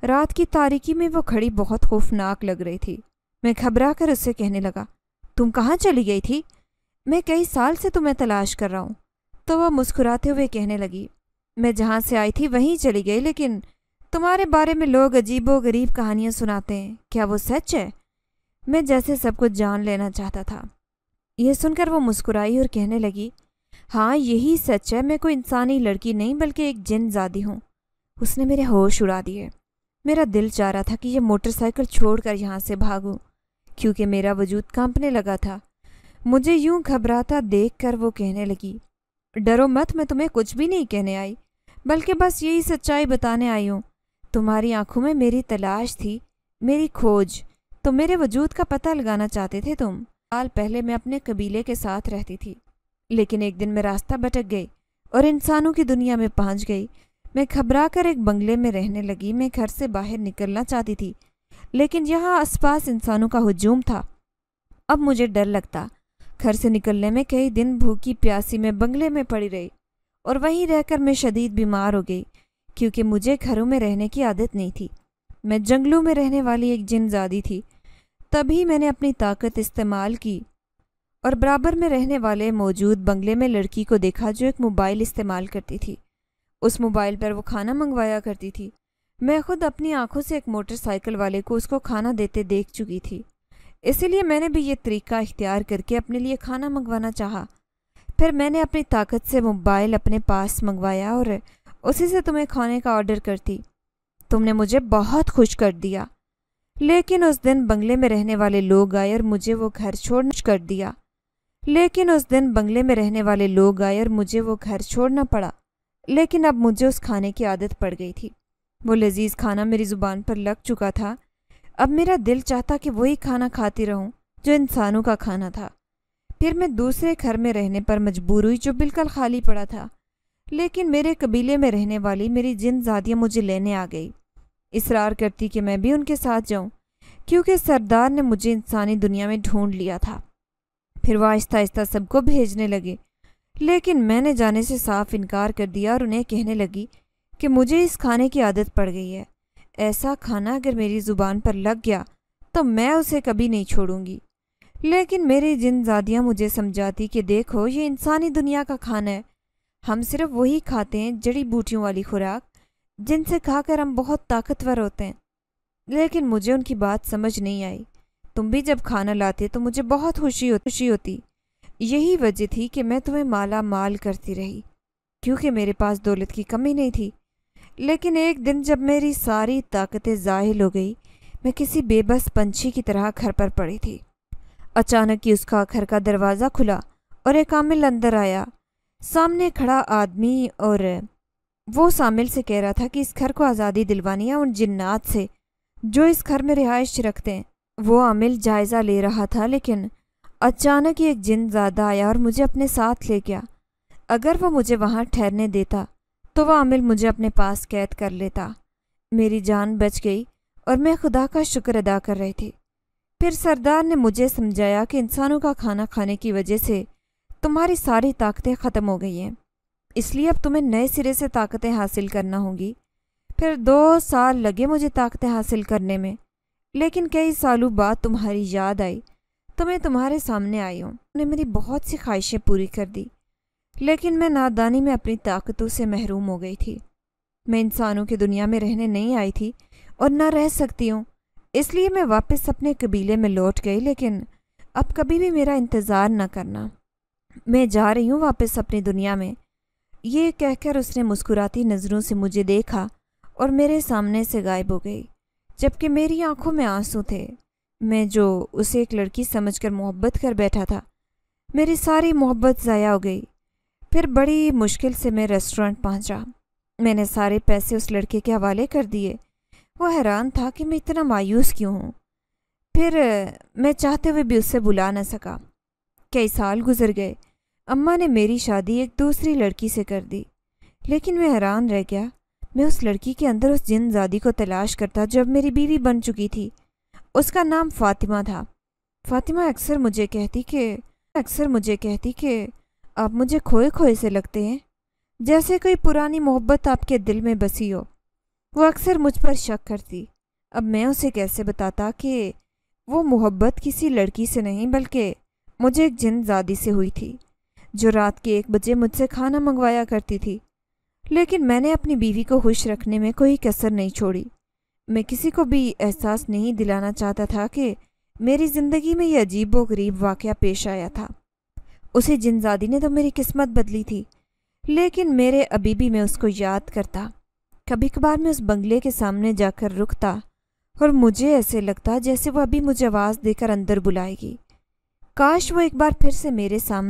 रात की तारीकी में वो खड़ी बहुत खौफनाक लग रही थी मैं घबरा कर उससे कहने लगा तुम कहाँ चली गई थी मैं कई साल से तुम्हें तलाश कर रहा हूँ तो वह मुस्कुराते हुए कहने लगी मैं जहाँ से आई थी वहीं चली गई लेकिन तुम्हारे बारे में लोग अजीबो गरीब कहानियाँ सुनाते हैं क्या वो सच है मैं जैसे सब कुछ जान लेना चाहता था यह सुनकर वो मुस्कुराई और कहने लगी हाँ यही सच है मैं कोई इंसानी लड़की नहीं बल्कि एक जिन जादी हूँ उसने मेरे होश उड़ा दिए मेरा दिल चाह रहा था कि यह मोटरसाइकिल छोड़कर यहाँ से भागूं क्योंकि मेरा वजूद कांपने लगा था मुझे यूं घबराता देखकर वो कहने लगी डरो मत मैं तुम्हें कुछ भी नहीं कहने आई बल्कि बस यही सच्चाई बताने आई हूँ तुम्हारी आंखों में मेरी तलाश थी मेरी खोज तो मेरे वजूद का पता लगाना चाहते थे तुम साल पहले मैं अपने कबीले के साथ रहती थी लेकिन एक दिन मैं रास्ता भटक गई और इंसानों की दुनिया में पहुंच गई मैं घबरा कर एक बंगले में रहने लगी मैं घर से बाहर निकलना चाहती थी लेकिन यहाँ आसपास इंसानों का हजूम था अब मुझे डर लगता घर से निकलने में कई दिन भूखी प्यासी में बंगले में पड़ी रही और वहीं रहकर मैं शदीद बीमार हो गई क्योंकि मुझे घरों में रहने की आदत नहीं थी मैं जंगलों में रहने वाली एक जिनजादी थी तभी मैंने अपनी ताकत इस्तेमाल की और बराबर में रहने वाले मौजूद बंगले में लड़की को देखा जो एक मोबाइल इस्तेमाल करती थी उस मोबाइल पर वो खाना मंगवाया करती थी मैं खुद अपनी आंखों से एक मोटरसाइकिल वाले को उसको खाना देते देख चुकी थी इसीलिए मैंने भी ये तरीका इख्तियार करके अपने लिए खाना मंगवाना चाहा फिर मैंने अपनी ताकत से मोबाइल अपने पास मंगवाया और उसी से तुम्हें खाने का ऑर्डर करती तुमने मुझे बहुत खुश कर दिया लेकिन उस दिन बंगले में रहने वाले लोग आए और मुझे वो घर छोड़ कर दिया लेकिन उस दिन बंगले में रहने वाले लोग आए और मुझे वो घर छोड़ना पड़ा लेकिन अब मुझे उस खाने की आदत पड़ गई थी वो लजीज खाना मेरी ज़ुबान पर लग चुका था अब मेरा दिल चाहता कि वही खाना खाती रहूं जो इंसानों का खाना था फिर मैं दूसरे घर में रहने पर मजबूर हुई जो बिल्कुल खाली पड़ा था लेकिन मेरे कबीले में रहने वाली मेरी जिन जादियाँ मुझे लेने आ गई इसरार करती कि मैं भी उनके साथ जाऊँ क्योंकि सरदार ने मुझे इंसानी दुनिया में ढूंढ लिया था फिर वह आहिस्ता आहिस्ता सबको भेजने लगे लेकिन मैंने जाने से साफ इनकार कर दिया और उन्हें कहने लगी कि मुझे इस खाने की आदत पड़ गई है ऐसा खाना अगर मेरी ज़ुबान पर लग गया तो मैं उसे कभी नहीं छोड़ूंगी लेकिन मेरी जिन जिनजादियाँ मुझे समझाती कि देखो ये इंसानी दुनिया का खाना है हम सिर्फ वही खाते हैं जड़ी बूटियों वाली खुराक जिनसे खाकर हम बहुत ताकतवर होते हैं लेकिन मुझे उनकी बात समझ नहीं आई तुम भी जब खाना लाते तो मुझे बहुत खुशी खुशी होती यही वजह थी कि मैं तुम्हें माला माल करती रही क्योंकि मेरे पास दौलत की कमी नहीं थी लेकिन एक दिन जब मेरी सारी ताकतें जाहिल हो गई मैं किसी बेबस पंछी की तरह घर पर पड़ी थी अचानक ही उसका घर का दरवाज़ा खुला और एक आमिल अंदर आया सामने खड़ा आदमी और वो शामिल से कह रहा था कि इस घर को आज़ादी दिलवानी है उन जिन्नात से जो इस घर में रिहाइश रखते हैं वो आमिल जायज़ा ले रहा था लेकिन अचानक ही एक जिन ज़्यादा आया और मुझे अपने साथ ले गया अगर वो मुझे वहाँ ठहरने देता तो वह आमिल मुझे अपने पास कैद कर लेता मेरी जान बच गई और मैं खुदा का शुक्र अदा कर रही थी फिर सरदार ने मुझे समझाया कि इंसानों का खाना खाने की वजह से तुम्हारी सारी ताकतें ख़त्म हो गई हैं इसलिए अब तुम्हें नए सिरे से ताकतें हासिल करना होंगी फिर दो साल लगे मुझे ताकतें हासिल करने में लेकिन कई सालों बाद तुम्हारी याद आई तो मैं तुम्हारे सामने आई हूँ तुमने मेरी बहुत सी ख्वाहिशें पूरी कर दी लेकिन मैं नादानी में अपनी ताकतों से महरूम हो गई थी मैं इंसानों की दुनिया में रहने नहीं आई थी और ना रह सकती हूँ इसलिए मैं वापस अपने कबीले में लौट गई लेकिन अब कभी भी मेरा इंतज़ार न करना मैं जा रही हूँ वापस अपनी दुनिया में ये कहकर उसने मुस्कुराती नज़रों से मुझे देखा और मेरे सामने से गायब हो गई जबकि मेरी आंखों में आंसू थे मैं जो उसे एक लड़की समझकर मोहब्बत कर बैठा था मेरी सारी मोहब्बत ज़ाया हो गई फिर बड़ी मुश्किल से मैं रेस्टोरेंट पहुंचा। मैंने सारे पैसे उस लड़के के हवाले कर दिए वो हैरान था कि मैं इतना मायूस क्यों हूँ फिर मैं चाहते हुए भी उससे बुला न सका कई साल गुजर गए अम्मा ने मेरी शादी एक दूसरी लड़की से कर दी लेकिन मैं हैरान रह गया मैं उस लड़की के अंदर उस जिन जादी को तलाश करता जब मेरी बीवी बन चुकी थी उसका नाम फातिमा था फातिमा अक्सर मुझे कहती कि अक्सर मुझे कहती कि आप मुझे खोए खोए से लगते हैं जैसे कोई पुरानी मोहब्बत आपके दिल में बसी हो वो अक्सर मुझ पर शक करती अब मैं उसे कैसे बताता कि वो मोहब्बत किसी लड़की से नहीं बल्कि मुझे एक जिन जादी से हुई थी जो रात के एक बजे मुझसे खाना मंगवाया करती थी लेकिन मैंने अपनी बीवी को खुश रखने में कोई कसर नहीं छोड़ी मैं किसी को भी एहसास नहीं दिलाना चाहता था कि मेरी ज़िंदगी में यह अजीब व गरीब वाक़ पेश आया था उसी जिनजादी ने तो मेरी किस्मत बदली थी लेकिन मेरे अभी भी मैं उसको याद करता कभी कभार मैं उस बंगले के सामने जाकर रुकता और मुझे ऐसे लगता जैसे वह अभी मुझे आवाज़ देकर अंदर बुलाएगी काश वो एक बार फिर से मेरे सामने